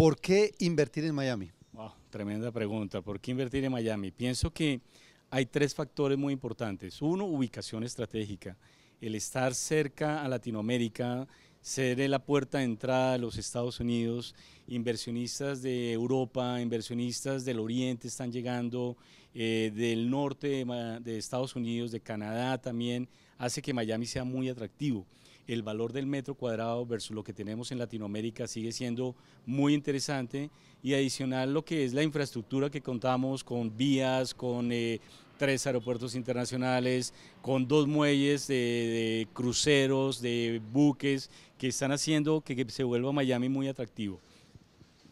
¿Por qué invertir en Miami? tremenda pregunta. ¿Por qué invertir en Miami? Pienso que hay tres factores muy importantes. Uno, ubicación estratégica. El estar cerca a Latinoamérica, ser la puerta de entrada de los Estados Unidos, inversionistas de Europa, inversionistas del Oriente están llegando, eh, del norte de Estados Unidos, de Canadá también, hace que Miami sea muy atractivo el valor del metro cuadrado versus lo que tenemos en Latinoamérica sigue siendo muy interesante y adicional lo que es la infraestructura que contamos con vías, con eh, tres aeropuertos internacionales, con dos muelles de, cruceros, de buques, que están haciendo que, se vuelva Miami muy atractivo.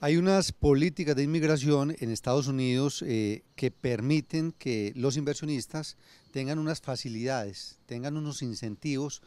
Hay unas políticas de inmigración en Estados Unidos eh, que permiten que los inversionistas tengan unas facilidades, tengan unos incentivos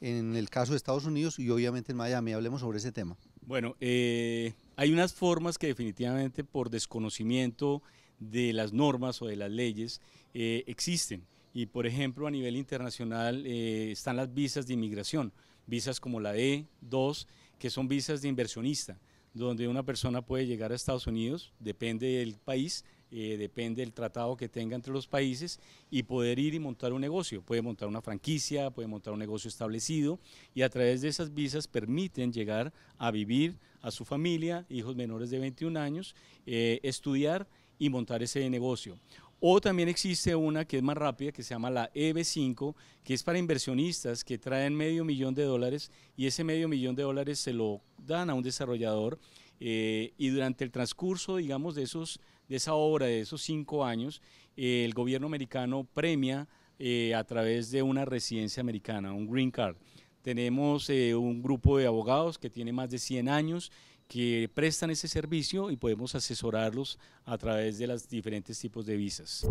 en el caso de Estados Unidos y obviamente en Miami. Hablemos sobre ese tema. Bueno, eh, hay unas formas que definitivamente por desconocimiento de las normas o de las leyes eh, existen. Y por ejemplo, a nivel internacional eh, están las visas de inmigración, visas como la e 2 que son visas de inversionista, donde una persona puede llegar a Estados Unidos, depende del país, eh, depende del tratado que tenga entre los países, y poder ir y montar un negocio. Puede montar una franquicia, puede montar un negocio establecido, y a través de esas visas permiten llegar a vivir a su familia, hijos menores de 21 años, eh, estudiar y montar ese negocio. O también existe una que es más rápida, que se llama la EB5, que es para inversionistas que traen medio millón de dólares y ese medio millón de dólares se lo dan a un desarrollador eh, y durante el transcurso, digamos, de, esos, de esa obra, de esos cinco años, eh, el gobierno americano premia eh, a través de una residencia americana, un green card. Tenemos un grupo de abogados que tiene más de 100 años que prestan ese servicio y podemos asesorarlos a través de los diferentes tipos de visas.